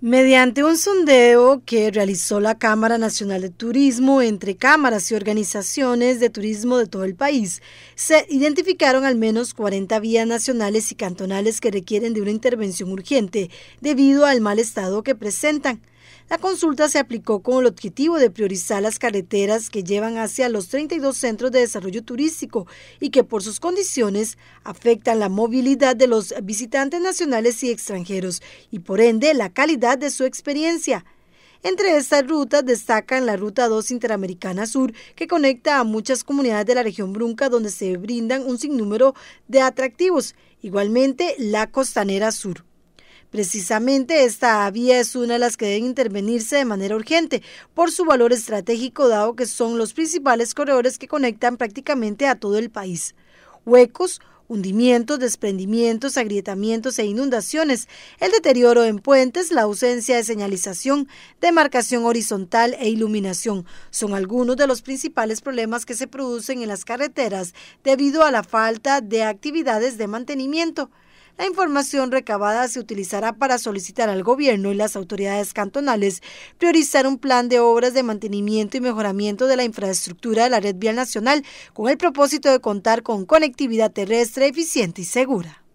Mediante un sondeo que realizó la Cámara Nacional de Turismo entre cámaras y organizaciones de turismo de todo el país, se identificaron al menos 40 vías nacionales y cantonales que requieren de una intervención urgente debido al mal estado que presentan. La consulta se aplicó con el objetivo de priorizar las carreteras que llevan hacia los 32 centros de desarrollo turístico y que por sus condiciones afectan la movilidad de los visitantes nacionales y extranjeros y por ende la calidad de su experiencia. Entre estas rutas destacan la Ruta 2 Interamericana Sur, que conecta a muchas comunidades de la región Brunca, donde se brindan un sinnúmero de atractivos, igualmente la Costanera Sur. Precisamente esta vía es una de las que deben intervenirse de manera urgente por su valor estratégico dado que son los principales corredores que conectan prácticamente a todo el país. Huecos, hundimientos, desprendimientos, agrietamientos e inundaciones, el deterioro en puentes, la ausencia de señalización, demarcación horizontal e iluminación son algunos de los principales problemas que se producen en las carreteras debido a la falta de actividades de mantenimiento. La información recabada se utilizará para solicitar al gobierno y las autoridades cantonales priorizar un plan de obras de mantenimiento y mejoramiento de la infraestructura de la red vial nacional con el propósito de contar con conectividad terrestre eficiente y segura.